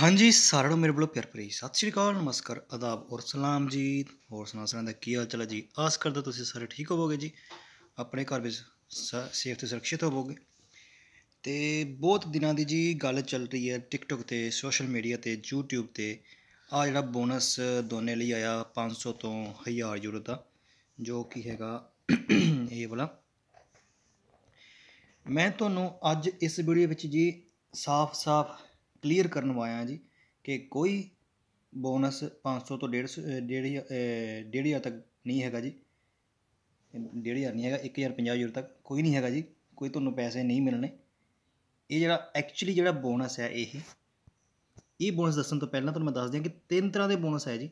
ਹਾਂਜੀ ਸਾਰਿਆਂ ਨੂੰ ਮੇਰੇ ਵੱਲੋਂ ਪਿਆਰ ਭਰੀ ਸਤਿ ਸ਼੍ਰੀ ਅਕਾਲ ਨਮਸਕਾਰ ਅਦਾਬ ਔਰ ਸਲਾਮ ਜੀ ਹੋਰ ਸੁਣਾ ਸਾਰਿਆਂ ਦਾ ਕੀ ਹਾਲ ਚਾਲ ਹੈ ਜੀ ਆਸ ਕਰਦਾ ਤੁਸੀਂ ਸਾਰੇ ਠੀਕ ਹੋਵੋਗੇ ਜੀ ਆਪਣੇ ਘਰ ਵਿੱਚ ਸੇਫ ਤੇ ਸੁਰੱਖਿਅਤ ਹੋਵੋਗੇ ਤੇ ਬਹੁਤ ਦਿਨਾਂ ਦੀ ਜੀ ਗੱਲ ਚੱਲ ਰਹੀ ਹੈ ਟਿਕਟੌਕ ਤੇ ਸੋਸ਼ਲ ਮੀਡੀਆ ਤੇ YouTube ਤੇ ਆ ਜਿਹੜਾ ਬੋਨਸ ਦੋਨੇ ਲਈ ਆਇਆ 500 ਤੋਂ 1000 ਯੂਰੋ ਦਾ ਜੋ ਕਿ ਹੈਗਾ ਇਹ ਵਾਲਾ ਮੈਂ ਤੁਹਾਨੂੰ ਅੱਜ ਇਸ ਵੀਡੀਓ ਵਿੱਚ ਜੀ ਸਾਫ਼-ਸਾਫ਼ ਕਲੀਅਰ ਕਰਨ ਵਾਇਆ ਜੀ ਕਿ ਕੋਈ ਬੋਨਸ 500 ਤੋਂ 150 ਡੇਢ ਤੱਕ ਨਹੀਂ ਹੈਗਾ ਜੀ ਡੇਢ ਨਹੀਂ ਹੈਗਾ 1050 ਯੂਰੋ ਤੱਕ ਕੋਈ ਨਹੀਂ ਹੈਗਾ ਜੀ ਕੋਈ ਤੁਹਾਨੂੰ ਪੈਸੇ ਨਹੀਂ ਮਿਲਣੇ ਇਹ ਜਿਹੜਾ ਐਕਚੁਅਲੀ ਜਿਹੜਾ ਬੋਨਸ ਹੈ ਇਹ ਇਹ ਬੋਨਸ ਦੱਸਣ ਤੋਂ ਪਹਿਲਾਂ ਤੁਹਾਨੂੰ ਮੈਂ ਦੱਸ ਦਿਆਂ ਕਿ ਤਿੰਨ ਤਰ੍ਹਾਂ ਦੇ ਬੋਨਸ ਹੈ ਜੀ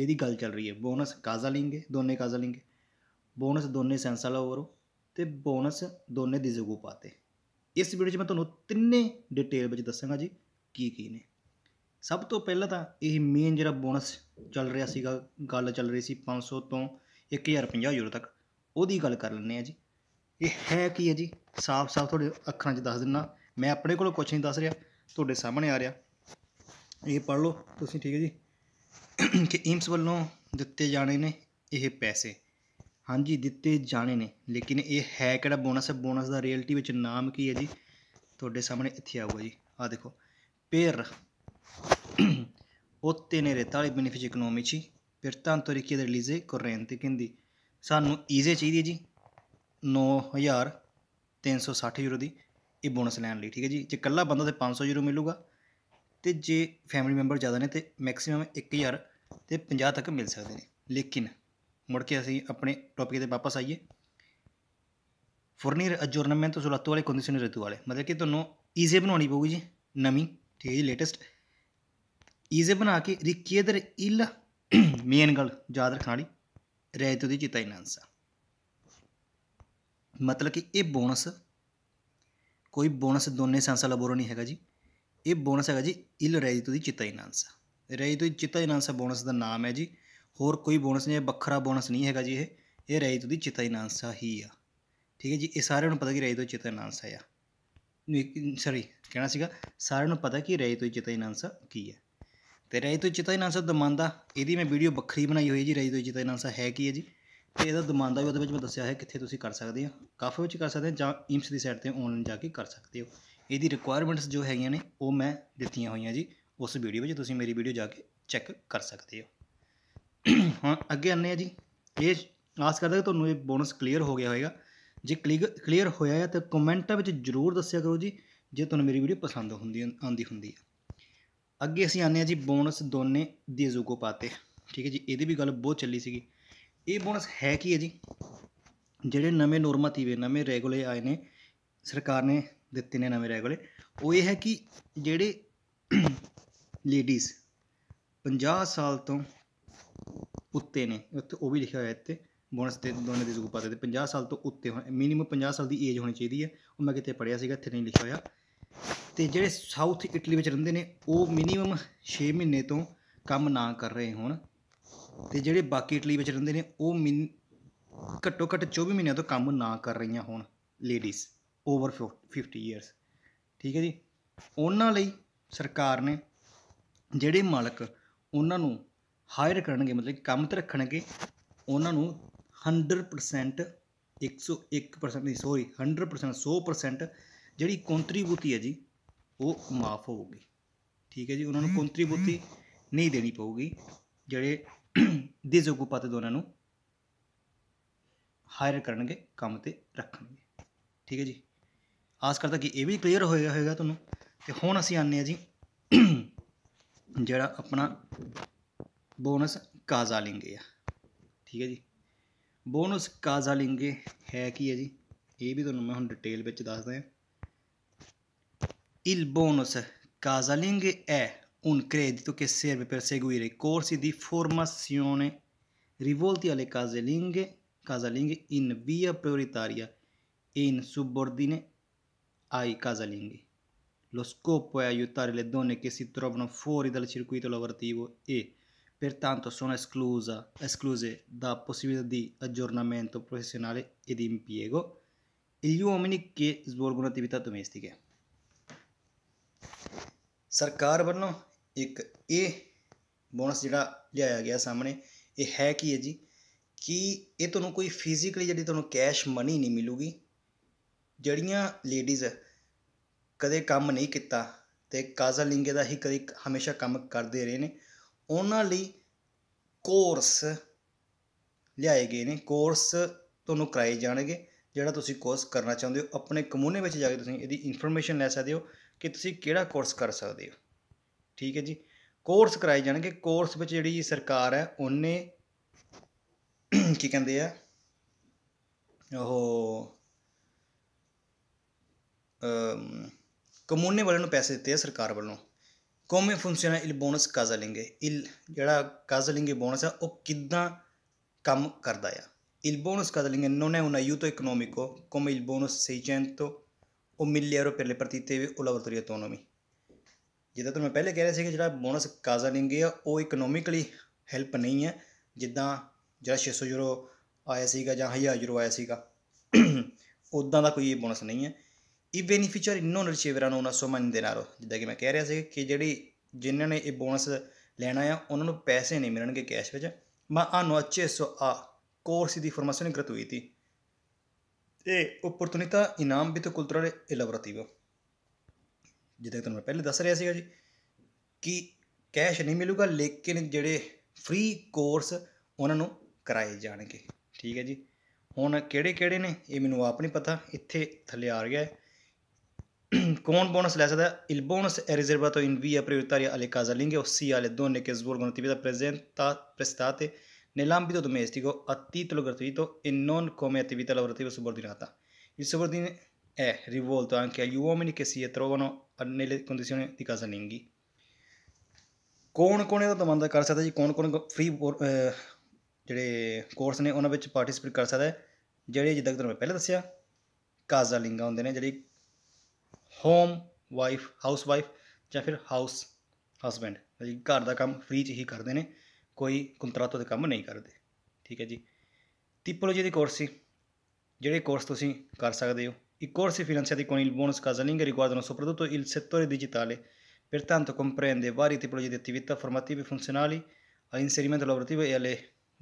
ਜਿਹਦੀ ਗੱਲ ਚੱਲ ਰਹੀ ਹੈ ਬੋਨਸ ਕਾਜ਼ਾ ਲਿੰਗੇ ਦੋਨੇ ਕਾਜ਼ਾ ਲਿੰਗੇ ਬੋਨਸ ਦੋਨੇ ਵਾਲਾ ਓਵਰੋ ਤੇ ਬੋਨਸ ਦੋਨੇ ਦੀ ਪਾਤੇ ਇਸ ਵੀਡੀਓ 'ਚ ਮੈਂ ਤੁਹਾਨੂੰ ਤਿੰਨੇ ਡਿਟੇਲ ਵਿੱਚ ਦੱਸਾਂਗਾ ਜੀ ਕੀ ਕੀ ਨੇ ਸਭ ਤੋਂ ਪਹਿਲਾਂ ਤਾਂ ਇਹ ਮੇਨ ਜਿਹੜਾ ਬੋਨਸ ਚੱਲ ਰਿਹਾ ਸੀਗਾ ਗੱਲ ਚੱਲ ਰਹੀ ਸੀ 500 ਤੋਂ 1050 ਯੂਰੋ ਤੱਕ ਉਹਦੀ ਗੱਲ ਕਰ ਲੈਂਦੇ ਆ ਜੀ ਇਹ ਹੈ ਕੀ ਹੈ ਜੀ ਸਾਫ਼-ਸਾਫ਼ ਤੁਹਾਡੇ ਅੱਖਾਂ 'ਚ ਦੱਸ ਦਿੰਨਾ ਮੈਂ ਆਪਣੇ ਕੋਲ ਕੁਝ ਨਹੀਂ ਦੱਸ ਰਿਹਾ ਤੁਹਾਡੇ ਸਾਹਮਣੇ ਆ ਰਿਹਾ ਇਹ ਪੜ੍ਹ ਲਓ ਤੁਸੀਂ ਠੀਕ ਹੈ ਜੀ ਕਿ ਏਮਸ ਵੱਲੋਂ ਦਿੱਤੇ ਜਾਣੇ ਨੇ ਇਹ ਪੈਸੇ ਹਾਂਜੀ ਦਿੱਤੇ ਜਾਣੇ ਨੇ ਲੇਕਿਨ ਇਹ ਹੈ ਕਿਹੜਾ ਬੋਨਸ ਹੈ ਬੋਨਸ ਦਾ ਰਿਐਲਿਟੀ ਵਿੱਚ ਨਾਮ ਕੀ ਹੈ ਜੀ ਤੁਹਾਡੇ ਸਾਹਮਣੇ ਇੱਥੇ ਆਊਗਾ ਜੀ ਆ ਦੇਖੋ PR ottenere tali benefici economici, pertanto richiede l'ISE corrente, quindi ਸਾਨੂੰ ਈਜ਼ੇ ਚਾਹੀਦੀ ਹੈ ਜੀ 9360 ਯੂਰੋ ਦੀ ਇਹ ਬੋਨਸ ਲੈਣ ਲਈ ਠੀਕ ਹੈ ਜੀ ਜੇ ਇਕੱਲਾ ਬੰਦਾ ਤੇ 500 ਯੂਰੋ ਮਿਲੂਗਾ ਤੇ ਜੇ ਫੈਮਿਲੀ ਮੈਂਬਰ ਜ਼ਿਆਦਾ ਨੇ ਤੇ ਮੈਕਸਿਮਮ 1000 ਤੇ 50 ਤੱਕ ਮਿਲ ਸਕਦੇ ਨੇ ਲੇਕਿਨ ਮੁੜ ਕੇ ਅਸੀਂ ਆਪਣੇ ਟੌਪਿਕ ਤੇ ਵਾਪਸ ਆਈਏ ਫੁਰਨੀਰ ਅਜੋਰਨਮੈਂਟ ਤੋਂ ਸੁਲਾਤੋ ਵਾਲੇ ਕੰਡੀਸ਼ਨ ਰਿਤੂ ਵਾਲੇ ਮਤਲਬ ਕਿ ਤੁਹਾਨੂੰ ਈਜ਼ੀ ਬਣਾਉਣੀ ਪਊਗੀ ਜੀ ਨਵੀਂ ਠੀਕ ਹੈ ਜੀ ਲੇਟੈਸਟ ਈਜ਼ੇ ਬਣਾ ਕੇ ਰਿਕੇਦਰ ਇਲ ਮੇਨ ਗੱਲ ਯਾਦ ਰੱਖਣ ਵਾਲੀ ਰਹਿਤ ਉਹਦੀ ਚਿਤਾ ਇਨਾਂਸਾ ਮਤਲਬ ਕਿ ਇਹ ਬੋਨਸ ਕੋਈ ਬੋਨਸ ਦੋਨੇ ਸੰਸਾ ਲਾਬੋਰੋ ਨਹੀਂ ਹੈਗਾ ਜੀ ਇਹ ਬੋਨਸ ਹੈਗਾ ਜੀ ਇਲ ਰਹਿਤ ਉਹਦੀ ਚਿਤਾ ਇਨਾਂਸਾ ਰਹਿਤ ਉਹਦੀ ਚਿਤਾ ਇਨਾਂਸਾ ਬੋਨਸ ਦਾ ਨਾਮ ਹੈ ਜੀ ਹੋਰ ਕੋਈ ਬੋਨਸ ਨਹੀਂ ਵੱਖਰਾ ਬੋਨਸ ਨਹੀਂ ਹੈਗਾ ਜੀ ਇਹ ਇਹ ਰਹਿਤ ਉਹਦੀ ਚਿਤਾ ਇਨਾਂਸਾ ਹੀ ਆ ਠੀਕ ਹੈ ਜੀ ਇਹ ਸਾਰਿਆਂ ਨੂੰ ਪਤਾ ਕਿ ਰਹਿਤ ਉਹਦੀ ਚਿਤਾ ਇਨਾਂਸਾ ਆ ਸੌਰੀ ਕਹਿਣਾ ਸੀਗਾ ਸਾਰਿਆਂ ਨੂੰ ਪਤਾ ਕਿ ਰਾਏ ਤੋਂ ਚਿਤਾ ਨਾਂਸਾ ਕੀ ਹੈ ਤੇ ਰਾਏ ਤੋਂ ਚਿਤਾ ਨਾਂਸਾ ਦਮਾਂਦਾ ਇਹਦੀ ਮੈਂ ਵੀਡੀਓ ਵੱਖਰੀ ਬਣਾਈ ਹੋਈ ਹੈ ਜੀ ਰਾਏ ਤੋਂ ਚਿਤਾ ਨਾਂਸਾ ਹੈ ਕੀ ਹੈ ਜੀ ਤੇ ਇਹਦਾ ਦਮਾਂਦਾ ਵੀ ਉਹਦੇ ਵਿੱਚ ਮੈਂ ਦੱਸਿਆ ਹੈ ਕਿੱਥੇ ਤੁਸੀਂ ਕਰ ਸਕਦੇ ਹੋ ਕਾਫੇ ਵਿੱਚ ਕਰ ਸਕਦੇ ਹੋ ਜਾਂ ਇਮਸ ਦੀ ਸਾਈਟ ਤੇ ਆਨਲਾਈਨ ਜਾ ਕੇ ਕਰ ਸਕਦੇ ਹੋ ਇਹਦੀ ਰਿਕੁਆਇਰਮੈਂਟਸ ਜੋ ਹੈਗੀਆਂ ਨੇ ਉਹ ਮੈਂ ਦਿੱਤੀਆਂ ਹੋਈਆਂ ਜੀ ਉਸ ਵੀਡੀਓ ਵਿੱਚ ਤੁਸੀਂ ਮੇਰੀ ਵੀਡੀਓ ਜਾ ਕੇ ਚੈੱਕ ਕਰ ਸਕਦੇ ਹੋ ਹੁਣ ਅੱਗੇ ਆਨੇ ਆ ਜੀ ਇਹ ਆਸ ਕਰਦਾ ਕਿ ਤੁਹਾਨੂੰ ਇਹ ਬੋਨਸ ਕਲੀਅਰ ਹੋ ਗਿਆ ਹੋਵੇਗਾ ਜੇ ਕਲੀਅਰ ਹੋਇਆ ਹੈ ਤਾਂ ਕਮੈਂਟਾਂ ਵਿੱਚ ਜ਼ਰੂਰ ਦੱਸਿਆ ਕਰੋ ਜੀ ਜੇ ਤੁਹਾਨੂੰ ਮੇਰੀ ਵੀਡੀਓ ਪਸੰਦ ਹੁੰਦੀ ਆਂਦੀ ਹੁੰਦੀ ਹੈ ਅੱਗੇ ਅਸੀਂ ਆਨੇ ਆ ਜੀ ਬੋਨਸ ਦੋਨੇ ਦੇ ਜ਼ੂਕੋ ਪਾਤੇ ਠੀਕ ਹੈ ਜੀ ਇਹਦੀ ਵੀ ਗੱਲ ਬਹੁਤ ਚੱਲੀ ਸੀਗੀ ਇਹ ਬੋਨਸ ਹੈ ਕੀ ਹੈ ਜੀ ਜਿਹੜੇ ਨਵੇਂ ਤੀਵੇ ਨਵੇਂ ਰੈਗੂਲੇ ਆਏ ਨੇ ਸਰਕਾਰ ਨੇ ਦਿੱਤੇ ਨੇ ਨਵੇਂ ਰੈਗੂਲੇ ਉਹ ਇਹ ਹੈ ਕਿ ਜਿਹੜੇ ਲੇਡੀਜ਼ 50 ਸਾਲ ਤੋਂ ਉੱਤੇ ਨੇ ਉੱਤੇ ਉਹ ਵੀ ਲਿਖਿਆ ਹੋਇਆ ਇੱਥੇ ਬੋਨਸ ਤੇ ਦੋਨੇ ਦੀ ਜ਼ਗੂਪਾ ਦੇ 50 ਸਾਲ ਤੋਂ ਉੱਤੇ ਹੋਣ ਮਿਨੀਮਮ 50 ਸਾਲ ਦੀ ਏਜ ਹੋਣੀ ਚਾਹੀਦੀ ਹੈ ਉਹ ਮੈਂ ਕਿਤੇ ਪੜਿਆ ਸੀਗਾ ਇੱਥੇ ਨਹੀਂ ਲਿਖਿਆ ਹੋਇਆ ਤੇ ਜਿਹੜੇ ਸਾਊਥ ਇਟਲੀ ਵਿੱਚ ਰਹਿੰਦੇ ਨੇ ਉਹ ਮਿਨੀਮਮ 6 ਮਹੀਨੇ ਤੋਂ ਕੰਮ ਨਾ ਕਰ ਰਹੇ ਹੋਣ ਤੇ ਜਿਹੜੇ ਬਾਕੀ ਇਟਲੀ ਵਿੱਚ ਰਹਿੰਦੇ ਨੇ ਉਹ ਮਿਨ ਘੱਟੋ ਘੱਟ 24 ਮਹੀਨਿਆਂ ਤੋਂ ਕੰਮ ਨਾ ਕਰ ਰਹੀਆਂ ਹੋਣ ਲੇਡੀਜ਼ ਓਵਰ 50 ਇਅਰਸ ਠੀਕ ਹੈ ਜੀ ਉਹਨਾਂ ਲਈ ਸਰਕਾਰ ਨੇ ਜਿਹੜੇ ਮਾਲਕ ਉਹਨਾਂ ਨੂੰ ਹਾਇਰ ਕਰਨਗੇ ਮਤਲਬ ਕੰਮ ਤੇ ਰੱਖਣਗੇ ਉਹਨਾਂ ਨੂੰ 100% 101% ਸੌਰੀ 100% 100% ਜਿਹੜੀ ਕੰਟਰੀਬਿਊਟੀ ਹੈ ਜੀ ਉਹ ਮਾਫ ਹੋਊਗੀ ਠੀਕ ਹੈ ਜੀ ਉਹਨਾਂ ਨੂੰ ਕੰਟਰੀਬਿਊਟੀ ਨਹੀਂ ਦੇਣੀ ਪਊਗੀ ਜਿਹੜੇ ਦੇ ਪਤ ਦੋਨਾਂ ਨੂੰ ਹਾਇਰ ਕਰਨਗੇ ਕੰਮ ਤੇ ਰੱਖਣਗੇ ਠੀਕ ਹੈ ਜੀ ਆਸ ਕਰਦਾ ਕਿ ਇਹ ਵੀ ਕਲੀਅਰ ਹੋਏਗਾ ਹੋਏਗਾ ਤੁਹਾਨੂੰ ਤੇ ਹੁਣ ਅਸੀਂ ਆਨੇ ਆ ਜੀ ਜਿਹੜਾ ਆਪਣਾ ਬੋਨਸ ਕਾਜ਼ਾ ਲਿੰਗੇ ਆ ਠੀਕ ਹੈ ਜੀ ਬੋਨਸ ਕਾਜ਼ਾਲਿੰਗੇ ਹੈ ਕੀ ਹੈ ਜੀ ਇਹ ਵੀ ਤੁਹਾਨੂੰ ਮੈਂ ਹੁਣ ਡਿਟੇਲ ਵਿੱਚ ਦੱਸਦਾ ਹਾਂ il bonus casalingue è un credito che serve per seguire corsi di formazione rivolti alle casalinghe, casalinghe in via prioritaria e in subordine ai casalinghi. Lo scopo è aiutare le donne che si trovano fuori dal circuito lavorativo e pertanto sono esclusa, escluse da possibilità di aggiornamento professionale e di impiego, e gli uomini che svolgono attività domestiche. ਸਰਕਾਰ ਵੱਲੋਂ ਇੱਕ ਇਹ bonus ਜਿਹੜਾ ਲਿਆਇਆ ਗਿਆ ਸਾਹਮਣੇ ਇਹ ਹੈ ਕੀ ਹੈ ਜੀ ਕਿ ਇਹ ਤੁਹਾਨੂੰ ਕੋਈ ਫਿਜ਼ੀਕਲੀ ਜਿਹੜੀ ਤੁਹਾਨੂੰ ਕੈਸ਼ ਮਨੀ ਨਹੀਂ ਮਿਲੂਗੀ ਜਿਹੜੀਆਂ ਲੇਡੀਜ਼ ਕਦੇ ਕੰਮ ਨਹੀਂ ਕੀਤਾ ਤੇ ਕਾਜ਼ਲ ਲਿੰਗੇ ਦਾ ਹੀ ਕਦੇ ਹਮੇਸ਼ਾ ਕੰਮ ਕਰਦੇ ਰਹੇ ਨੇ ਉਹਨਾਂ ਲਈ ਕੋਰਸ ਲਿਆਏ ਗਏ ਨੇ ਕੋਰਸ ਤੁਹਾਨੂੰ ਕਰਾਏ ਜਾਣਗੇ ਜਿਹੜਾ ਤੁਸੀਂ ਕੋਰਸ ਕਰਨਾ ਚਾਹੁੰਦੇ ਹੋ ਆਪਣੇ ਕਮੂਨੇ ਵਿੱਚ ਜਾ ਕੇ ਤੁਸੀਂ ਇਹਦੀ ਇਨਫੋਰਮੇਸ਼ਨ ਲੈ ਸਕਦੇ ਹੋ ਕਿ ਤੁਸੀਂ ਕਿਹੜਾ ਕੋਰਸ ਕਰ ਸਕਦੇ ਹੋ ਠੀਕ ਹੈ ਜੀ ਕੋਰਸ ਕਰਾਏ ਜਾਣਗੇ ਕੋਰਸ ਵਿੱਚ ਜਿਹੜੀ ਸਰਕਾਰ ਹੈ ਉਹਨੇ ਕੀ ਕਹਿੰਦੇ ਆ ਉਹ ਕਮੂਨੇ ਵਾਲਿਆਂ ਨੂੰ ਪੈਸੇ ਦਿੱਤੇ ਆ ਸਰਕਾਰ ਵੱਲੋਂ ਕੋਮੇ ਫੰਕਸ਼ਨ ਹੈ ਇਲ ਬੋਨਸ ਕਾਜ਼ਲਿੰਗ ਇਲ ਜਿਹੜਾ ਕਾਜ਼ਲਿੰਗ ਬੋਨਸ ਆ ਉਹ ਕਿਦਾਂ ਕੰਮ ਕਰਦਾ ਆ ਇਲ ਬੋਨਸ ਕਾਜ਼ਲਿੰਗੇ ਨੋਨ è un aiuto ਇਕਨੋਮਿਕੋ come ਇਲ ਬੋਨਸ 600 o 1000 euro ਪ੍ਰਤੀ ਤੇ partite o lavoratori autonomi ਜਿੱਦਾਂ ਤੁਹਾਨੂੰ ਮੈਂ ਪਹਿਲੇ ਕਹਿ ਰਿਹਾ ਸੀ ਕਿ ਜਿਹੜਾ ਬੋਨਸ ਕਾਜ਼ਲਿੰਗ ਆ ਉਹ ਇਕਨੋਮਿਕਲੀ ਹੈਲਪ ਨਹੀਂ ਹੈ ਜਿੱਦਾਂ ਜਿਹੜਾ 600 ਯੂਰੋ ਆਇਆ ਸੀਗਾ ਜਾਂ 1000 ਯੂਰੋ ਆਇਆ ਸੀਗਾ ਉਦਾਂ ਦਾ ਕੋਈ ਇਹ ਬੋਨਸ ਨਹੀਂ ਹੈ ਇਹ ਬੈਨੀਫੀਸ਼ੀਅਰੀ ਨੋਨ ਰਿਸੀਵਰਾਂ ਨੂੰ ਉਹਨਾਂ ਸੋਮਾ ਨਹੀਂ ਦੇਣਾ ਰੋ ਜਿੱਦਾਂ ਕਿ ਮੈਂ ਕਹਿ ਰਿਹਾ ਸੀ ਕਿ ਜਿਹੜੀ ਜਿਨ੍ਹਾਂ ਨੇ ਇਹ ਬੋਨਸ ਲੈਣਾ ਆ ਉਹਨਾਂ ਨੂੰ ਪੈਸੇ ਨਹੀਂ ਮਿਲਣਗੇ ਕੈਸ਼ ਵਿੱਚ ਮੈਂ ਆਨੂੰ 600 ਆ ਕੋਰਸ ਦੀ ਫਾਰਮਾਸੀ gratuiti e opportunità in ambito culturale e lavorativo ਜਿੱਦਾਂ ਤੁਹਾਨੂੰ ਮੈਂ ਪਹਿਲੇ ਦੱਸ ਰਿਹਾ ਸੀਗਾ ਜੀ ਕਿ ਕੈਸ਼ ਨਹੀਂ ਮਿਲੂਗਾ ਲੇਕਿਨ ਜਿਹੜੇ ਫ੍ਰੀ ਕੋਰਸ ਉਹਨਾਂ ਨੂੰ ਕਰਾਏ ਜਾਣਗੇ ਠੀਕ ਹੈ ਜੀ ਹੁਣ ਕਿਹੜੇ ਕਿਹੜੇ ਨੇ ਇਹ ਮੈਨੂੰ ਆਪ ਨਹੀਂ ਪਤਾ ਇੱਥੇ ਥੱਲੇ ਆ ਰਿਹਾ ਹੈ कौन बोनस le da? Il bonus è riservato in via prioritaria alle casalinghe, ossia alle donne che svolgono attività prestate nell'ambito domestico a titolo gratuito e non come attività lavorativa subordinata. Il subordine è rivolto anche agli uomini che si trovano nelle condizioni di casalinghi. Con con ਇਹਦਾ ਦਮਨ ਕਰ ਸਕਦਾ ਜੀ con ਕੌਣ free ਜਿਹੜੇ course ne una ਵਿੱਚ participate ਕਰ ਸਕਦਾ di ਜਿੱਦਾਂ ਕਿ ਤੁਹਾਨੂੰ ਮੈਂ casalinga, ਦੱਸਿਆ ਕਾਜ਼ਾ ਲਿੰਗਾ ਹੋਮ ਵਾਈਫ ਹਾਊਸ ਵਾਈਫ ਜਾਂ ਫਿਰ ਹਾਊਸ ਹਸਬੈਂਡ ਜੀ ਘਰ ਦਾ ਕੰਮ ਫ੍ਰੀ ਚ ਹੀ ਕਰਦੇ ਨੇ ਕੋਈ ਕੰਤਰਾਤੋ ਦੇ ਕੰਮ ਨਹੀਂ ਕਰਦੇ ਠੀਕ ਹੈ ਜੀ ਟਿਪੋਲੋਜੀ ਦੇ ਕੋਰਸ ਸੀ ਜਿਹੜੇ ਕੋਰਸ ਤੁਸੀਂ ਕਰ ਸਕਦੇ ho I corsi finanziati con il bonus casalinghe riguardano soprattutto il settore digitale, pertanto comprende varie tipologie di attività formative funzionali all'inserimento lavorativo e alla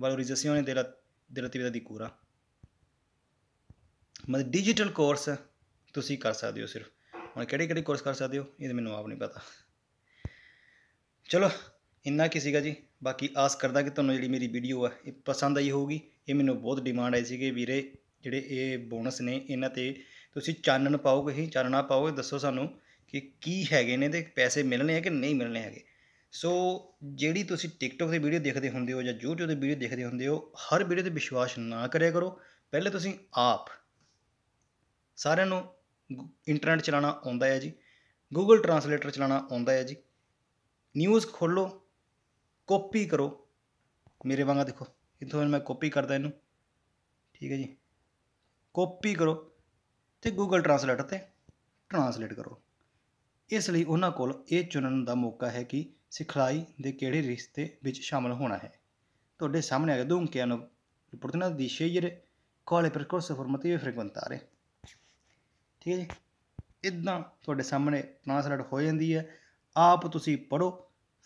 valorizzazione della, dell'attività di cura. Ma digital course tu si ਕਰ ਸਕਦੇ ਹੋ ਹੁਣ ਕਿਹੜੇ ਕਿਹੜੇ course ਕਰ ਸਕਦੇ ਹੋ ਇਹ ਮੈਨੂੰ ਆਪ ਨਹੀਂ ਪਤਾ ਚਲੋ ਇੰਨਾ ਕੀ ਸੀਗਾ ਜੀ ਬਾਕੀ ਆਸ ਕਰਦਾ ਕਿ ਤੁਹਾਨੂੰ ਜਿਹੜੀ ਮੇਰੀ ਵੀਡੀਓ ਆ ਇਹ ਪਸੰਦ ਆਈ ਹੋਊਗੀ ਇਹ ਮੈਨੂੰ ਬਹੁਤ ਡਿਮਾਂਡ ਆਈ ਸੀਗੇ ਵੀਰੇ ਜਿਹੜੇ ਇਹ ਬੋਨਸ ਨੇ ਇਹਨਾਂ ਤੇ ਤੁਸੀਂ ਚਾਨਣ ਪਾਓਗੇ ਹੀ ਚਾਨਣਾ ਪਾਓਗੇ ਦੱਸੋ ਸਾਨੂੰ ਕਿ ਕੀ ਹੈਗੇ ਨੇ ਤੇ ਪੈਸੇ ਮਿਲਣੇ ਆ ਕਿ ਨਹੀਂ ਮਿਲਣੇ ਹੈਗੇ ਸੋ ਜਿਹੜੀ ਤੁਸੀਂ ਟਿਕਟੋਕ ਤੇ ਵੀਡੀਓ ਦੇਖਦੇ ਹੁੰਦੇ ਹੋ ਜਾਂ YouTube ਤੇ ਵੀਡੀਓ ਦੇਖਦੇ ਹੁੰਦੇ ਹੋ ਹਰ ਵੀਡੀਓ ਤੇ ਵਿਸ਼ਵਾਸ ਨਾ ਕਰਿਆ ਕਰੋ ਪਹਿਲੇ ਤੁਸੀਂ ਆਪ ਸਾਰਿਆਂ ਨੂੰ ਇੰਟਰਨੈਟ ਚਲਾਉਣਾ ਆਉਂਦਾ ਹੈ ਜੀ ਗੂਗਲ ਟਰਾਂਸਲੇਟਰ ਚਲਾਉਣਾ ਆਉਂਦਾ ਹੈ ਜੀ ਨਿਊਜ਼ ਖੋਲੋ ਕਾਪੀ ਕਰੋ ਮੇਰੇ ਵਾਂਗਾ ਦੇਖੋ ਇਥੋਂ ਮੈਂ ਕਾਪੀ ਕਰਦਾ ਇਹਨੂੰ ਠੀਕ ਹੈ ਜੀ ਕਾਪੀ ਕਰੋ ਤੇ ਗੂਗਲ ਟਰਾਂਸਲੇਟਰ ਤੇ ਟਰਾਂਸਲੇਟ ਕਰੋ ਇਸ ਲਈ ਉਹਨਾਂ ਕੋਲ ਇਹ ਚੁਣਨ ਦਾ ਮੌਕਾ ਹੈ ਕਿ ਸਿਖਲਾਈ ਦੇ ਕਿਹੜੇ ਰਿਸ਼ਤੇ ਵਿੱਚ ਸ਼ਾਮਲ ਹੋਣਾ ਹੈ ਤੁਹਾਡੇ ਸਾਹਮਣੇ ਆ ਗਿਆ ਦੋਂਕਿਆਂ ਨੂੰ ਰਿਪੋਰਟਨਾਂ ਦੀ ਸ਼ੇਅਰ ਕੋਲੇ ਪਰਕੋਰਸ ਫੋਰਮativo frequentare ਠੀਕ ਹੈ ਜੀ ਇਦਾਂ ਤੁਹਾਡੇ ਸਾਹਮਣੇ ਟ੍ਰਾਂਸਲੇਟ ਹੋ ਜਾਂਦੀ ਹੈ ਆਪ ਤੁਸੀਂ ਪੜੋ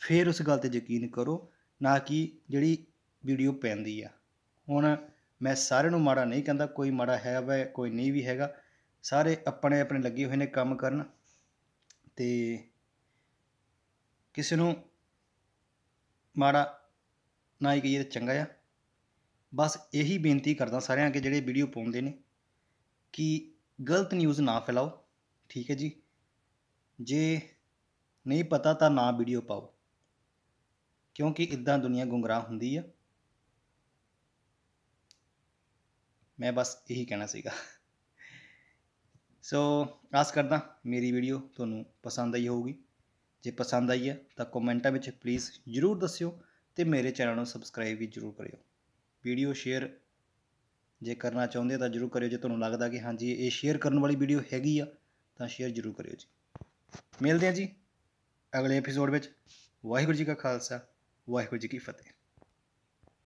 ਫਿਰ ਉਸ ਗੱਲ ਤੇ ਯਕੀਨ ਕਰੋ ਨਾ ਕਿ ਜਿਹੜੀ ਵੀਡੀਓ ਪੈਂਦੀ ਆ ਹੁਣ ਮੈਂ ਸਾਰਿਆਂ ਨੂੰ ਮਾੜਾ ਨਹੀਂ ਕਹਿੰਦਾ ਕੋਈ ਮਾੜਾ ਹੈ ਵਾ ਕੋਈ ਨਹੀਂ ਵੀ ਹੈਗਾ ਸਾਰੇ ਆਪਣੇ ਆਪਣੇ ਲੱਗੇ ਹੋਏ ਨੇ ਕੰਮ ਕਰਨ ਤੇ ਕਿਸੇ ਨੂੰ ਮਾੜਾ ਨਾ ਹੀ ਕਹੀਏ ਚੰਗਾ ਆ ਬਸ ਇਹੀ ਬੇਨਤੀ ਕਰਦਾ ਸਾਰਿਆਂ ਅੱਗੇ ਜਿਹੜੇ ਵੀਡੀਓ ਪਾਉਂਦੇ ਨੇ ਕਿ ਗਲਤ ਨਿਊਜ਼ ਨਾ ਫੈਲਾਓ ਠੀਕ ਹੈ ਜੀ ਜੇ ਨਹੀਂ ਪਤਾ ਤਾਂ ਨਾ ਵੀਡੀਓ ਪਾਓ ਕਿਉਂਕਿ ਇਦਾਂ ਦੁਨੀਆ ਗੁੰਗਰਾਹ ਹੁੰਦੀ ਆ ਮੈਂ ਬਸ ਇਹੀ ਕਹਿਣਾ ਸੀਗਾ ਸੋ ਆਸ ਕਰਦਾ ਮੇਰੀ ਵੀਡੀਓ ਤੁਹਾਨੂੰ ਪਸੰਦ ਆਈ ਹੋਊਗੀ ਜੇ ਪਸੰਦ ਆਈ ਹੈ ਤਾਂ ਕਮੈਂਟਾਂ ਵਿੱਚ ਪਲੀਜ਼ ਜ਼ਰੂਰ ਦੱਸਿਓ ਤੇ ਮੇਰੇ ਚੈਨਲ ਨੂੰ ਸਬਸਕ੍ਰਾਈਬ ਵੀ ਜ਼ਰੂਰ ਕਰਿਓ ਵੀਡੀਓ ਸ਼ੇਅਰ ਜੇ ਕਰਨਾ ਚਾਹੁੰਦੇ ਤਾਂ ਜਰੂਰ ਕਰਿਓ ਜੇ ਤੁਹਾਨੂੰ ਲੱਗਦਾ ਕਿ ਹਾਂਜੀ ਇਹ ਸ਼ੇਅਰ ਕਰਨ ਵਾਲੀ ਵੀਡੀਓ ਹੈਗੀ ਆ ਤਾਂ ਸ਼ੇਅਰ ਜਰੂਰ ਕਰਿਓ ਜੀ ਮਿਲਦੇ ਆ ਜੀ ਅਗਲੇ ਐਪੀਸੋਡ ਵਿੱਚ ਵਾਹਿਗੁਰੂ ਜੀ ਕਾ ਖਾਲਸਾ ਵਾਹਿਗੁਰੂ ਜੀ ਕੀ ਫਤਿਹ